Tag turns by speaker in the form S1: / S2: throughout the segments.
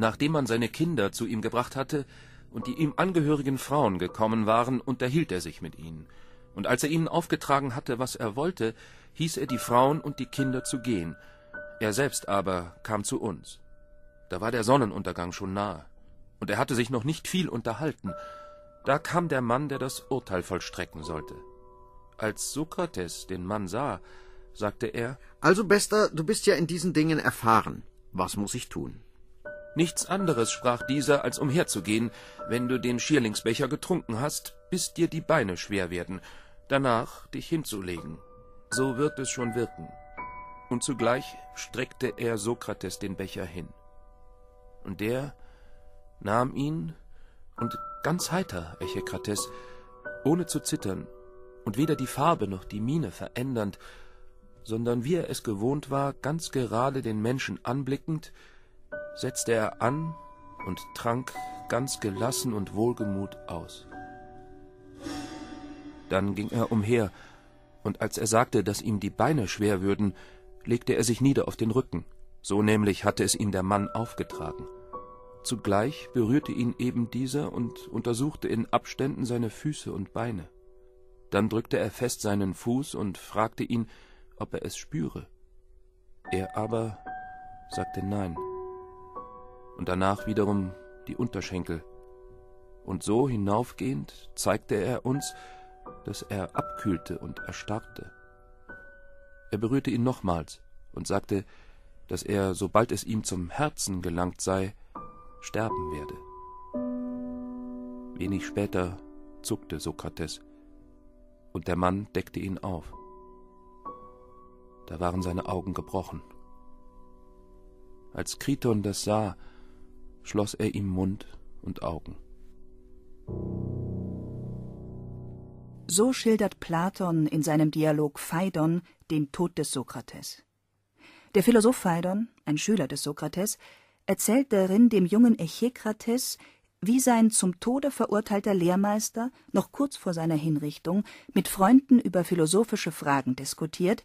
S1: Nachdem man seine Kinder zu ihm gebracht hatte und die ihm angehörigen Frauen gekommen waren, unterhielt er sich mit ihnen. Und als er ihnen aufgetragen hatte, was er wollte, hieß er die Frauen und die Kinder zu gehen. Er selbst aber kam zu uns. Da war der Sonnenuntergang schon nahe, und er hatte sich noch nicht viel unterhalten. Da kam der Mann, der das Urteil vollstrecken sollte. Als Sokrates den Mann sah, sagte er, Also, Bester, du bist ja in diesen Dingen erfahren. Was muss ich tun? Nichts anderes sprach dieser, als umherzugehen, wenn du den Schierlingsbecher getrunken hast, bis dir die Beine schwer werden, danach dich hinzulegen. So wird es schon wirken. Und zugleich streckte er Sokrates den Becher hin. Und der nahm ihn und ganz heiter, Echekrates, ohne zu zittern und weder die Farbe noch die Miene verändernd, sondern wie er es gewohnt war, ganz gerade den Menschen anblickend, setzte er an und trank ganz gelassen und wohlgemut aus. Dann ging er umher, und als er sagte, dass ihm die Beine schwer würden, legte er sich nieder auf den Rücken, so nämlich hatte es ihm der Mann aufgetragen. Zugleich berührte ihn eben dieser und untersuchte in Abständen seine Füße und Beine. Dann drückte er fest seinen Fuß und fragte ihn, ob er es spüre. Er aber sagte nein und danach wiederum die Unterschenkel. Und so hinaufgehend zeigte er uns, dass er abkühlte und erstarrte. Er berührte ihn nochmals und sagte, dass er, sobald es ihm zum Herzen gelangt sei, sterben werde. Wenig später zuckte Sokrates, und der Mann deckte ihn auf. Da waren seine Augen gebrochen. Als Kriton das sah, schloss er ihm Mund und Augen.
S2: So schildert Platon in seinem Dialog Phaidon den Tod des Sokrates. Der Philosoph Phaidon, ein Schüler des Sokrates, erzählt darin dem jungen Echekrates, wie sein zum Tode verurteilter Lehrmeister noch kurz vor seiner Hinrichtung mit Freunden über philosophische Fragen diskutiert,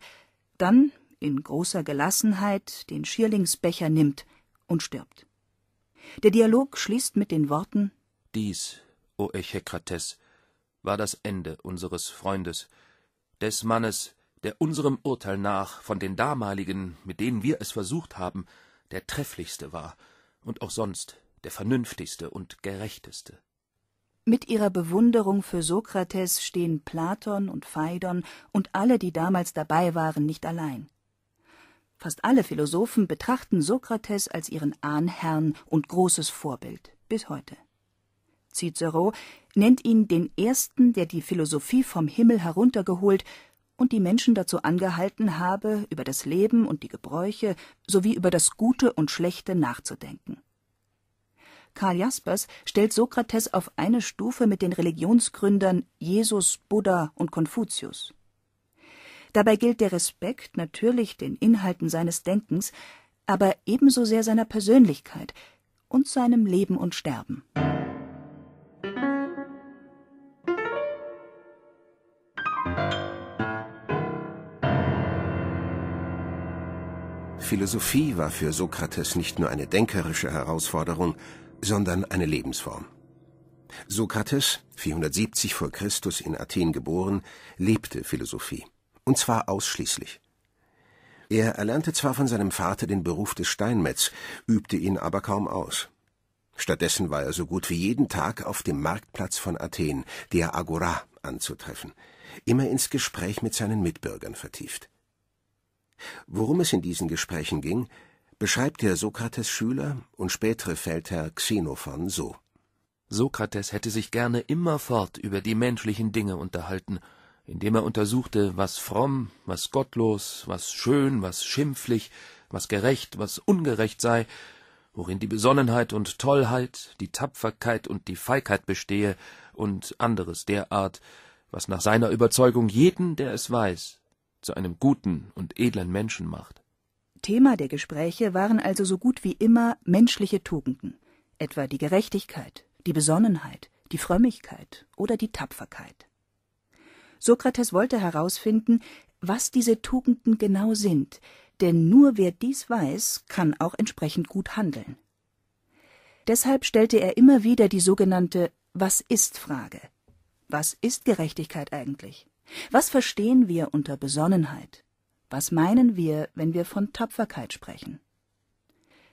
S2: dann in großer Gelassenheit den Schierlingsbecher nimmt und stirbt. Der Dialog schließt mit den Worten
S1: Dies, o Echekrates, war das Ende unseres Freundes, des Mannes, der unserem Urteil nach von den damaligen, mit denen wir es versucht haben, der trefflichste war und auch sonst der vernünftigste und gerechteste.
S2: Mit ihrer Bewunderung für Sokrates stehen Platon und Phaidon und alle, die damals dabei waren, nicht allein. Fast alle Philosophen betrachten Sokrates als ihren Ahnherrn und großes Vorbild bis heute. Cicero nennt ihn den ersten, der die Philosophie vom Himmel heruntergeholt und die Menschen dazu angehalten habe, über das Leben und die Gebräuche sowie über das Gute und Schlechte nachzudenken. Karl Jaspers stellt Sokrates auf eine Stufe mit den Religionsgründern Jesus, Buddha und Konfuzius. Dabei gilt der Respekt natürlich den Inhalten seines Denkens, aber ebenso sehr seiner Persönlichkeit und seinem Leben und Sterben.
S3: Philosophie war für Sokrates nicht nur eine denkerische Herausforderung, sondern eine Lebensform. Sokrates, 470 vor Christus in Athen geboren, lebte Philosophie und zwar ausschließlich. Er erlernte zwar von seinem Vater den Beruf des Steinmetz, übte ihn aber kaum aus. Stattdessen war er so gut wie jeden Tag auf dem Marktplatz von Athen, der Agora, anzutreffen, immer ins Gespräch mit seinen Mitbürgern vertieft. Worum es in diesen Gesprächen ging, beschreibt der Sokrates Schüler und spätere Feldherr Xenophon so.
S1: Sokrates hätte sich gerne immerfort über die menschlichen Dinge unterhalten indem er untersuchte, was fromm, was gottlos, was schön, was schimpflich, was gerecht, was ungerecht sei, worin die Besonnenheit und Tollheit, die Tapferkeit und die Feigheit bestehe und anderes derart, was nach seiner Überzeugung jeden, der es weiß, zu einem guten und edlen Menschen macht.
S2: Thema der Gespräche waren also so gut wie immer menschliche Tugenden, etwa die Gerechtigkeit, die Besonnenheit, die Frömmigkeit oder die Tapferkeit. Sokrates wollte herausfinden, was diese Tugenden genau sind, denn nur wer dies weiß, kann auch entsprechend gut handeln. Deshalb stellte er immer wieder die sogenannte Was ist Frage. Was ist Gerechtigkeit eigentlich? Was verstehen wir unter Besonnenheit? Was meinen wir, wenn wir von Tapferkeit sprechen?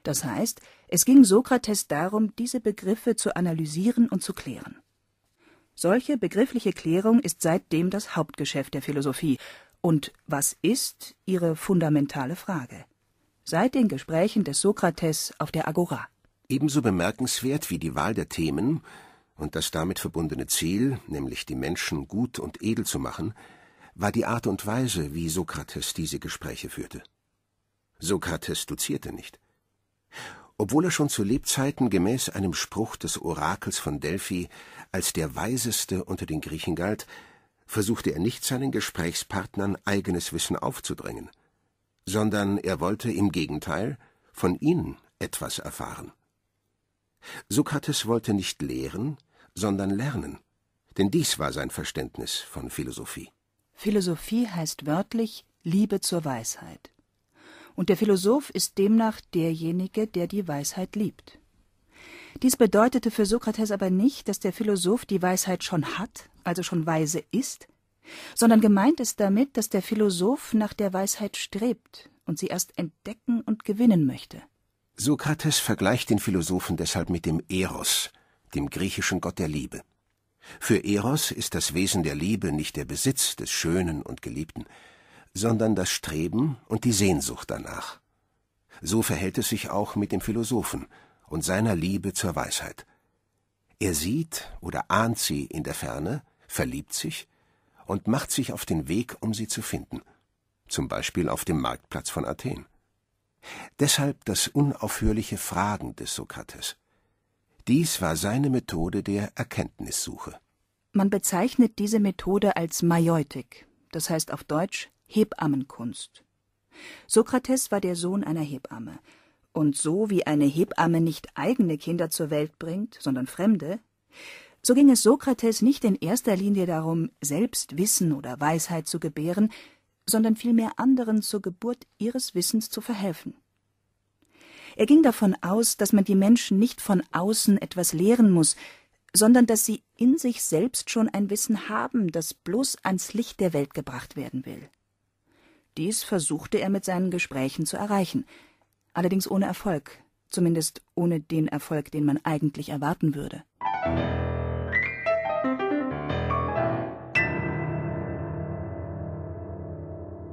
S2: Das heißt, es ging Sokrates darum, diese Begriffe zu analysieren und zu klären. Solche begriffliche Klärung ist seitdem das Hauptgeschäft der Philosophie und was ist ihre fundamentale Frage? Seit den Gesprächen des Sokrates auf der Agora.
S3: Ebenso bemerkenswert wie die Wahl der Themen und das damit verbundene Ziel, nämlich die Menschen gut und edel zu machen, war die Art und Weise, wie Sokrates diese Gespräche führte. Sokrates dozierte nicht. Obwohl er schon zu Lebzeiten gemäß einem Spruch des Orakels von Delphi als der Weiseste unter den Griechen galt, versuchte er nicht seinen Gesprächspartnern eigenes Wissen aufzudrängen, sondern er wollte im Gegenteil von ihnen etwas erfahren. Sokrates wollte nicht lehren, sondern lernen, denn dies war sein Verständnis von Philosophie.
S2: Philosophie heißt wörtlich Liebe zur Weisheit und der Philosoph ist demnach derjenige, der die Weisheit liebt. Dies bedeutete für Sokrates aber nicht, dass der Philosoph die Weisheit schon hat, also schon weise ist, sondern gemeint ist damit, dass der Philosoph nach der Weisheit strebt und sie erst entdecken und gewinnen möchte.
S3: Sokrates vergleicht den Philosophen deshalb mit dem Eros, dem griechischen Gott der Liebe. Für Eros ist das Wesen der Liebe nicht der Besitz des Schönen und Geliebten, sondern das Streben und die Sehnsucht danach. So verhält es sich auch mit dem Philosophen und seiner Liebe zur Weisheit. Er sieht oder ahnt sie in der Ferne, verliebt sich und macht sich auf den Weg, um sie zu finden, zum Beispiel auf dem Marktplatz von Athen. Deshalb das unaufhörliche Fragen des Sokrates. Dies war seine Methode der Erkenntnissuche.
S2: Man bezeichnet diese Methode als Majeutik, das heißt auf Deutsch Hebammenkunst. Sokrates war der Sohn einer Hebamme, und so wie eine Hebamme nicht eigene Kinder zur Welt bringt, sondern fremde, so ging es Sokrates nicht in erster Linie darum, selbst Wissen oder Weisheit zu gebären, sondern vielmehr anderen zur Geburt ihres Wissens zu verhelfen. Er ging davon aus, dass man die Menschen nicht von außen etwas lehren muss, sondern dass sie in sich selbst schon ein Wissen haben, das bloß ans Licht der Welt gebracht werden will. Dies versuchte er mit seinen Gesprächen zu erreichen, allerdings ohne Erfolg, zumindest ohne den Erfolg, den man eigentlich erwarten würde.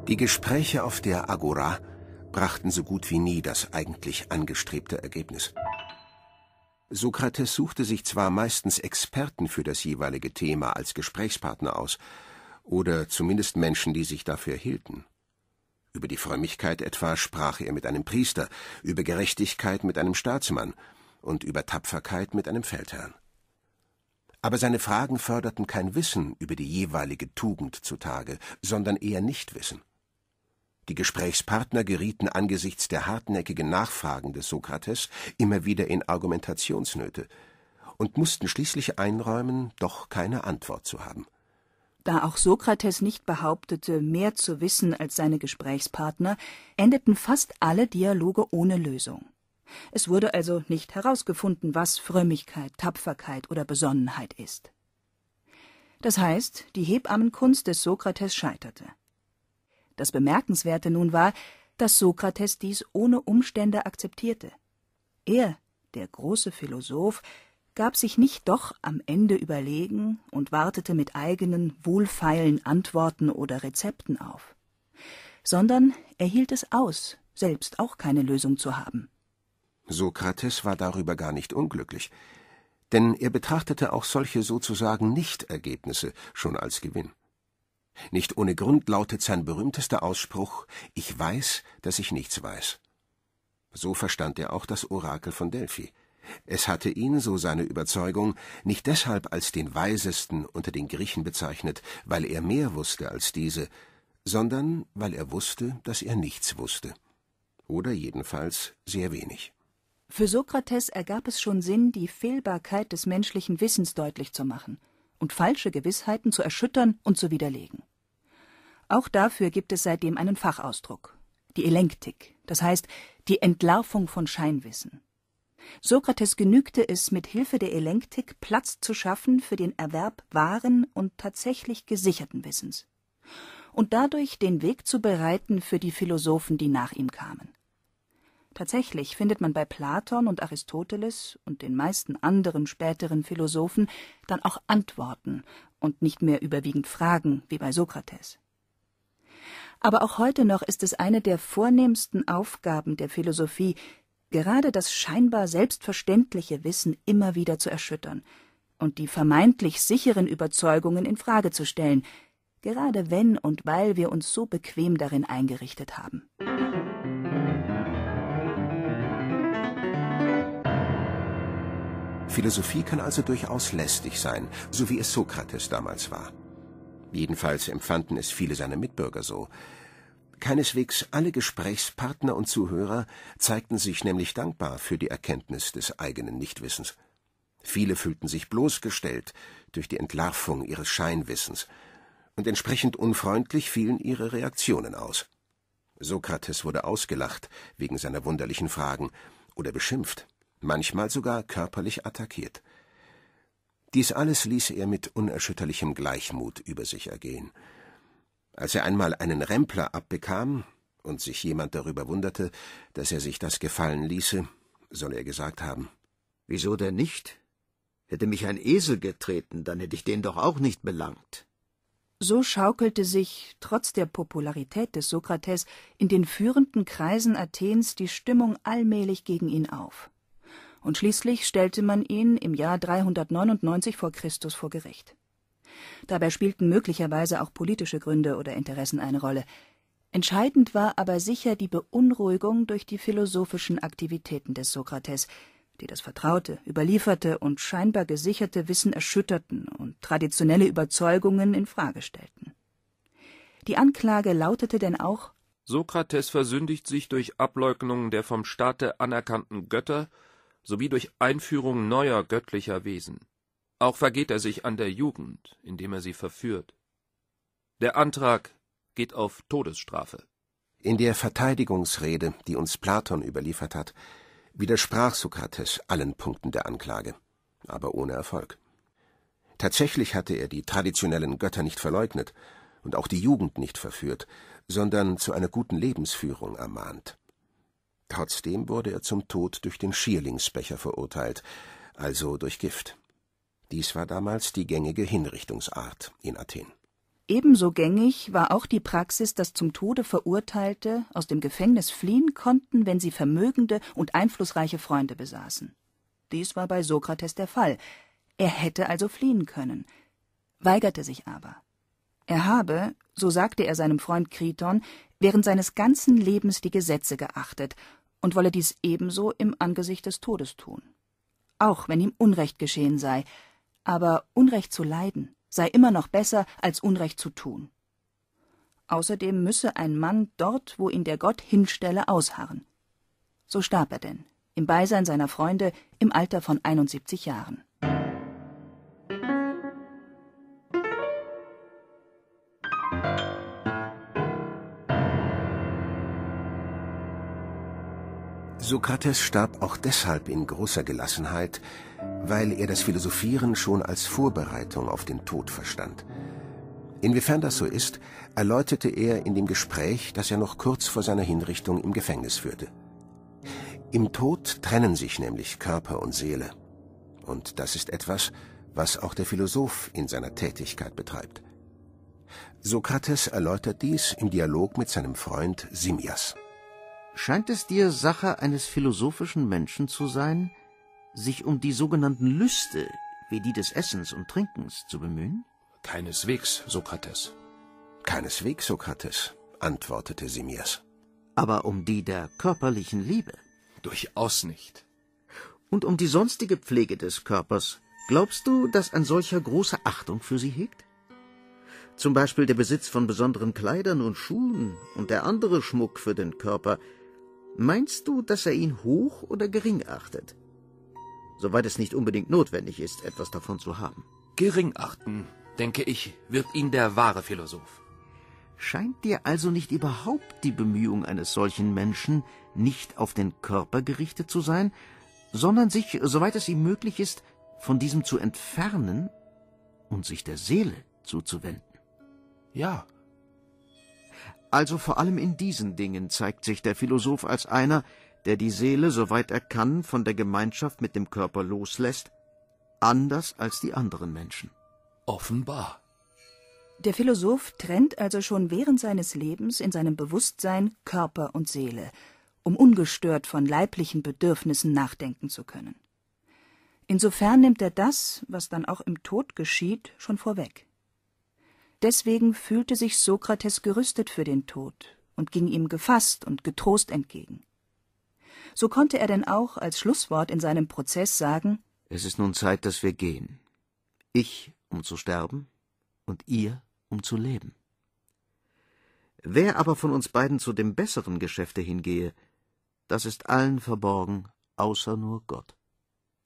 S3: Die Gespräche auf der Agora brachten so gut wie nie das eigentlich angestrebte Ergebnis. Sokrates suchte sich zwar meistens Experten für das jeweilige Thema als Gesprächspartner aus, oder zumindest Menschen, die sich dafür hielten. Über die Frömmigkeit etwa sprach er mit einem Priester, über Gerechtigkeit mit einem Staatsmann und über Tapferkeit mit einem Feldherrn. Aber seine Fragen förderten kein Wissen über die jeweilige Tugend zutage, sondern eher Nichtwissen. Die Gesprächspartner gerieten angesichts der hartnäckigen Nachfragen des Sokrates immer wieder in Argumentationsnöte und mussten schließlich einräumen, doch keine Antwort zu haben.
S2: Da auch Sokrates nicht behauptete, mehr zu wissen als seine Gesprächspartner, endeten fast alle Dialoge ohne Lösung. Es wurde also nicht herausgefunden, was Frömmigkeit, Tapferkeit oder Besonnenheit ist. Das heißt, die Hebammenkunst des Sokrates scheiterte. Das Bemerkenswerte nun war, dass Sokrates dies ohne Umstände akzeptierte. Er, der große Philosoph, gab sich nicht doch am Ende überlegen und wartete mit eigenen, wohlfeilen Antworten oder Rezepten auf, sondern er hielt es aus, selbst auch keine Lösung zu haben.
S3: Sokrates war darüber gar nicht unglücklich, denn er betrachtete auch solche sozusagen Nichtergebnisse schon als Gewinn. Nicht ohne Grund lautet sein berühmtester Ausspruch Ich weiß, dass ich nichts weiß. So verstand er auch das Orakel von Delphi. Es hatte ihn, so seine Überzeugung, nicht deshalb als den Weisesten unter den Griechen bezeichnet, weil er mehr wusste als diese, sondern weil er wusste, dass er nichts wusste. Oder jedenfalls sehr wenig.
S2: Für Sokrates ergab es schon Sinn, die Fehlbarkeit des menschlichen Wissens deutlich zu machen und falsche Gewissheiten zu erschüttern und zu widerlegen. Auch dafür gibt es seitdem einen Fachausdruck, die Elenktik, das heißt die Entlarvung von Scheinwissen. Sokrates genügte es, mit Hilfe der Elenktik Platz zu schaffen für den Erwerb wahren und tatsächlich gesicherten Wissens und dadurch den Weg zu bereiten für die Philosophen, die nach ihm kamen. Tatsächlich findet man bei Platon und Aristoteles und den meisten anderen späteren Philosophen dann auch Antworten und nicht mehr überwiegend Fragen wie bei Sokrates. Aber auch heute noch ist es eine der vornehmsten Aufgaben der Philosophie, gerade das scheinbar selbstverständliche Wissen immer wieder zu erschüttern und die vermeintlich sicheren Überzeugungen in Frage zu stellen, gerade wenn und weil wir uns so bequem darin eingerichtet haben.
S3: Philosophie kann also durchaus lästig sein, so wie es Sokrates damals war. Jedenfalls empfanden es viele seiner Mitbürger so. Keineswegs alle Gesprächspartner und Zuhörer zeigten sich nämlich dankbar für die Erkenntnis des eigenen Nichtwissens. Viele fühlten sich bloßgestellt durch die Entlarvung ihres Scheinwissens, und entsprechend unfreundlich fielen ihre Reaktionen aus. Sokrates wurde ausgelacht wegen seiner wunderlichen Fragen oder beschimpft, manchmal sogar körperlich attackiert. Dies alles ließ er mit unerschütterlichem Gleichmut über sich ergehen – als er einmal einen Rempler abbekam und sich jemand darüber wunderte, dass
S4: er sich das gefallen ließe, soll er gesagt haben. Wieso denn nicht? Hätte mich ein Esel getreten, dann hätte ich den doch auch nicht belangt.
S2: So schaukelte sich, trotz der Popularität des Sokrates, in den führenden Kreisen Athens die Stimmung allmählich gegen ihn auf. Und schließlich stellte man ihn im Jahr 399 vor Christus vor Gericht. Dabei spielten möglicherweise auch politische Gründe oder Interessen eine Rolle. Entscheidend war aber sicher die Beunruhigung durch die philosophischen Aktivitäten des Sokrates, die das vertraute, überlieferte und scheinbar gesicherte Wissen erschütterten und traditionelle Überzeugungen in Frage stellten. Die Anklage lautete denn auch
S1: Sokrates versündigt sich durch Ableugnung der vom Staate anerkannten Götter sowie durch Einführung neuer göttlicher Wesen. Auch vergeht er sich an der Jugend, indem er sie verführt. Der Antrag geht auf Todesstrafe.
S3: In der Verteidigungsrede, die uns Platon überliefert hat, widersprach Sokrates allen Punkten der Anklage, aber ohne Erfolg. Tatsächlich hatte er die traditionellen Götter nicht verleugnet und auch die Jugend nicht verführt, sondern zu einer guten Lebensführung ermahnt. Trotzdem wurde er zum Tod durch den Schierlingsbecher verurteilt, also durch Gift. Dies war damals die gängige Hinrichtungsart in Athen.
S2: Ebenso gängig war auch die Praxis, dass zum Tode Verurteilte aus dem Gefängnis fliehen konnten, wenn sie vermögende und einflussreiche Freunde besaßen. Dies war bei Sokrates der Fall. Er hätte also fliehen können, weigerte sich aber. Er habe, so sagte er seinem Freund Kriton, während seines ganzen Lebens die Gesetze geachtet und wolle dies ebenso im Angesicht des Todes tun. Auch wenn ihm Unrecht geschehen sei, aber Unrecht zu leiden sei immer noch besser, als Unrecht zu tun. Außerdem müsse ein Mann dort, wo ihn der Gott hinstelle, ausharren. So starb er denn, im Beisein seiner Freunde, im Alter von 71 Jahren
S3: Sokrates starb auch deshalb in großer Gelassenheit, weil er das Philosophieren schon als Vorbereitung auf den Tod verstand. Inwiefern das so ist, erläuterte er in dem Gespräch, das er noch kurz vor seiner Hinrichtung im Gefängnis führte. Im Tod trennen sich nämlich Körper und Seele. Und das ist etwas, was auch der Philosoph in seiner Tätigkeit betreibt. Sokrates
S4: erläutert dies im Dialog mit seinem Freund Simmias scheint es dir Sache eines philosophischen Menschen zu sein, sich um die sogenannten Lüste, wie die des Essens und Trinkens, zu bemühen? Keineswegs, Sokrates. Keineswegs, Sokrates, antwortete Simias. Aber um die der körperlichen Liebe? Durchaus nicht. Und um die sonstige Pflege des Körpers, glaubst du, dass ein solcher große Achtung für sie hegt? Zum Beispiel der Besitz von besonderen Kleidern und Schuhen und der andere Schmuck für den Körper, meinst du, dass er ihn hoch oder gering achtet? Soweit es nicht unbedingt notwendig ist, etwas davon zu haben. Gering achten,
S1: denke ich, wird ihn der wahre Philosoph.
S4: Scheint dir also nicht überhaupt die Bemühung eines solchen Menschen nicht auf den Körper gerichtet zu sein, sondern sich, soweit es ihm möglich ist, von diesem zu entfernen und sich der Seele zuzuwenden? Ja, also vor allem in diesen Dingen zeigt sich der Philosoph als einer, der die Seele, soweit er kann, von der Gemeinschaft mit dem Körper loslässt, anders als die anderen Menschen. Offenbar.
S2: Der Philosoph trennt also schon während seines Lebens in seinem Bewusstsein Körper und Seele, um ungestört von leiblichen Bedürfnissen nachdenken zu können. Insofern nimmt er das, was dann auch im Tod geschieht, schon vorweg. Deswegen fühlte sich Sokrates gerüstet für den Tod und ging ihm gefasst und getrost entgegen. So konnte er denn auch als Schlusswort in seinem Prozess sagen
S4: Es ist nun Zeit, dass wir gehen. Ich, um zu sterben, und ihr, um zu leben. Wer aber von uns beiden zu dem besseren Geschäfte hingehe, das ist allen verborgen, außer nur Gott.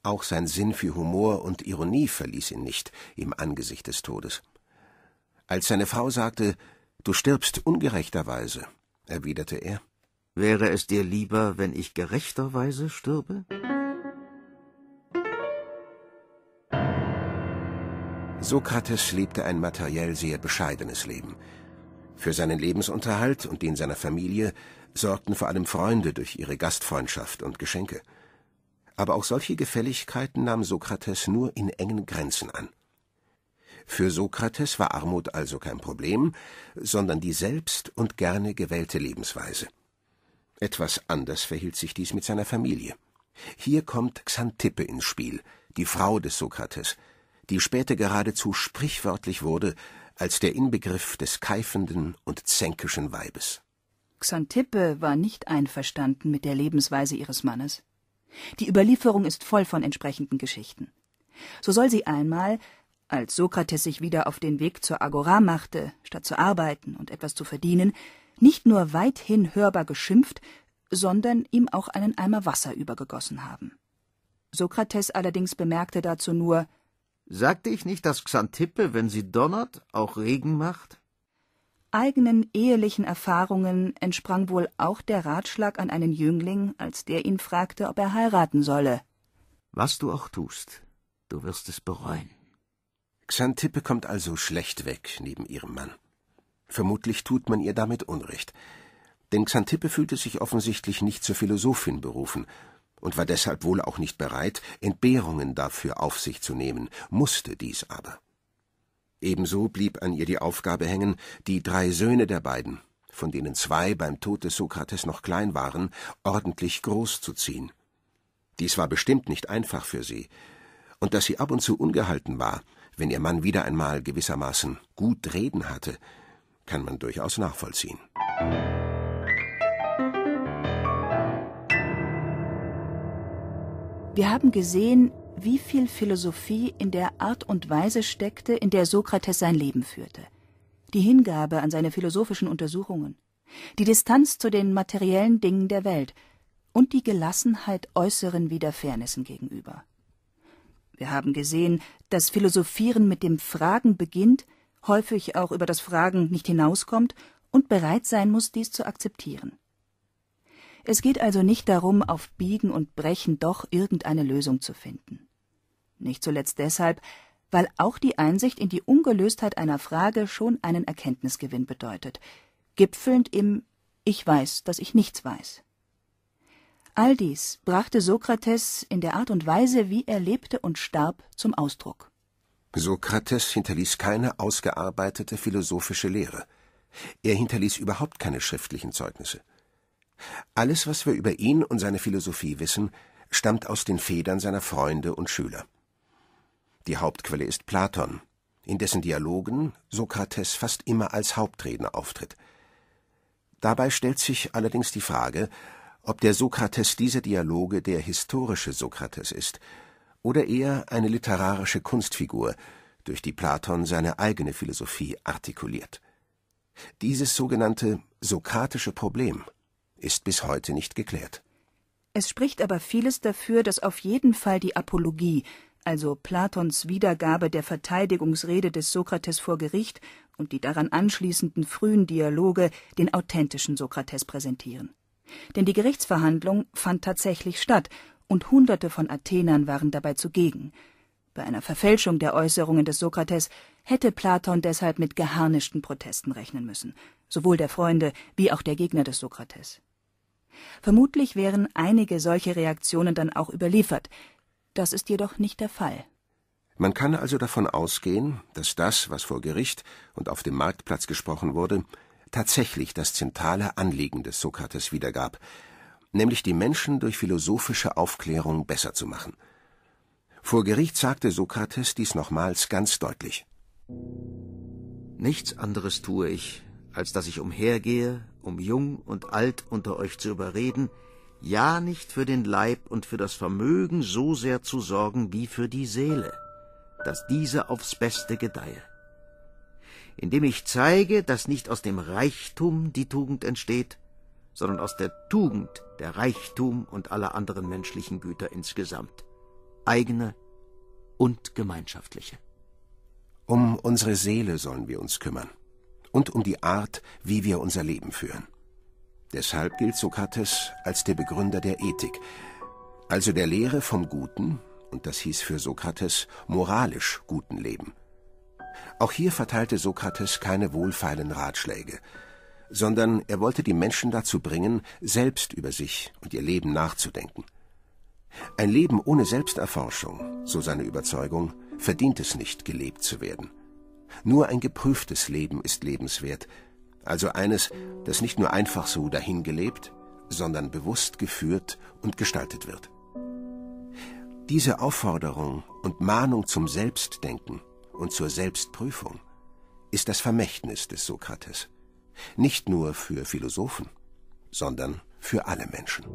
S4: Auch sein Sinn für Humor und
S3: Ironie verließ ihn nicht im Angesicht des Todes. Als seine Frau sagte,
S4: Du stirbst ungerechterweise, erwiderte er. Wäre es dir lieber, wenn ich gerechterweise stürbe?
S3: Sokrates lebte ein materiell sehr bescheidenes Leben. Für seinen Lebensunterhalt und den seiner Familie sorgten vor allem Freunde durch ihre Gastfreundschaft und Geschenke. Aber auch solche Gefälligkeiten nahm Sokrates nur in engen Grenzen an. Für Sokrates war Armut also kein Problem, sondern die selbst und gerne gewählte Lebensweise. Etwas anders verhielt sich dies mit seiner Familie. Hier kommt Xantippe ins Spiel, die Frau des Sokrates, die später geradezu sprichwörtlich wurde als der Inbegriff des keifenden und zänkischen Weibes.
S2: Xantippe war nicht einverstanden mit der Lebensweise ihres Mannes. Die Überlieferung ist voll von entsprechenden Geschichten. So soll sie einmal als Sokrates sich wieder auf den Weg zur Agora machte, statt zu arbeiten und etwas zu verdienen, nicht nur weithin hörbar geschimpft, sondern ihm auch einen Eimer Wasser übergegossen haben. Sokrates allerdings bemerkte dazu nur
S4: Sagte ich nicht, dass Xantippe, wenn sie donnert, auch Regen macht?
S2: Eigenen ehelichen Erfahrungen entsprang wohl auch der Ratschlag an einen Jüngling, als der ihn fragte, ob er heiraten solle.
S4: Was du auch tust, du wirst es
S3: bereuen. Xantippe kommt also schlecht weg neben ihrem Mann. Vermutlich tut man ihr damit Unrecht. Denn Xantippe fühlte sich offensichtlich nicht zur Philosophin berufen und war deshalb wohl auch nicht bereit, Entbehrungen dafür auf sich zu nehmen, musste dies aber. Ebenso blieb an ihr die Aufgabe hängen, die drei Söhne der beiden, von denen zwei beim Tod des Sokrates noch klein waren, ordentlich großzuziehen. Dies war bestimmt nicht einfach für sie, und dass sie ab und zu ungehalten war, wenn ihr Mann wieder einmal gewissermaßen gut reden hatte, kann man durchaus nachvollziehen.
S2: Wir haben gesehen, wie viel Philosophie in der Art und Weise steckte, in der Sokrates sein Leben führte. Die Hingabe an seine philosophischen Untersuchungen, die Distanz zu den materiellen Dingen der Welt und die Gelassenheit äußeren Widerfairnissen gegenüber. Wir haben gesehen, dass Philosophieren mit dem Fragen beginnt, häufig auch über das Fragen nicht hinauskommt und bereit sein muss, dies zu akzeptieren. Es geht also nicht darum, auf Biegen und Brechen doch irgendeine Lösung zu finden. Nicht zuletzt deshalb, weil auch die Einsicht in die Ungelöstheit einer Frage schon einen Erkenntnisgewinn bedeutet, gipfelnd im Ich weiß, dass ich nichts weiß. All dies brachte Sokrates in der Art und Weise, wie er lebte und starb, zum Ausdruck.
S3: Sokrates hinterließ keine ausgearbeitete philosophische Lehre. Er hinterließ überhaupt keine schriftlichen Zeugnisse. Alles, was wir über ihn und seine Philosophie wissen, stammt aus den Federn seiner Freunde und Schüler. Die Hauptquelle ist Platon, in dessen Dialogen Sokrates fast immer als Hauptredner auftritt. Dabei stellt sich allerdings die Frage, ob der Sokrates dieser Dialoge der historische Sokrates ist oder eher eine literarische Kunstfigur, durch die Platon seine eigene Philosophie artikuliert. Dieses sogenannte sokratische Problem ist bis heute nicht geklärt.
S2: Es spricht aber vieles dafür, dass auf jeden Fall die Apologie, also Platons Wiedergabe der Verteidigungsrede des Sokrates vor Gericht und die daran anschließenden frühen Dialoge, den authentischen Sokrates präsentieren denn die Gerichtsverhandlung fand tatsächlich statt und Hunderte von Athenern waren dabei zugegen. Bei einer Verfälschung der Äußerungen des Sokrates hätte Platon deshalb mit geharnischten Protesten rechnen müssen, sowohl der Freunde wie auch der Gegner des Sokrates. Vermutlich wären einige solche Reaktionen dann auch überliefert, das ist jedoch nicht der Fall.
S3: Man kann also davon ausgehen, dass das, was vor Gericht und auf dem Marktplatz gesprochen wurde, tatsächlich das zentrale Anliegen des Sokrates wiedergab, nämlich die Menschen durch philosophische Aufklärung besser zu machen. Vor Gericht sagte Sokrates
S4: dies nochmals ganz deutlich. Nichts anderes tue ich, als dass ich umhergehe, um jung und alt unter euch zu überreden, ja nicht für den Leib und für das Vermögen so sehr zu sorgen wie für die Seele, dass diese aufs Beste gedeihe indem ich zeige, dass nicht aus dem Reichtum die Tugend entsteht, sondern aus der Tugend der Reichtum und aller anderen menschlichen Güter insgesamt, eigene und gemeinschaftliche. Um unsere Seele sollen wir uns kümmern und um die
S3: Art, wie wir unser Leben führen. Deshalb gilt Sokrates als der Begründer der Ethik, also der Lehre vom Guten, und das hieß für Sokrates moralisch guten Leben. Auch hier verteilte Sokrates keine wohlfeilen Ratschläge, sondern er wollte die Menschen dazu bringen, selbst über sich und ihr Leben nachzudenken. Ein Leben ohne Selbsterforschung, so seine Überzeugung, verdient es nicht, gelebt zu werden. Nur ein geprüftes Leben ist lebenswert, also eines, das nicht nur einfach so dahingelebt, sondern bewusst geführt und gestaltet wird. Diese Aufforderung und Mahnung zum Selbstdenken und zur Selbstprüfung ist das Vermächtnis des Sokrates. Nicht nur für Philosophen, sondern für alle Menschen.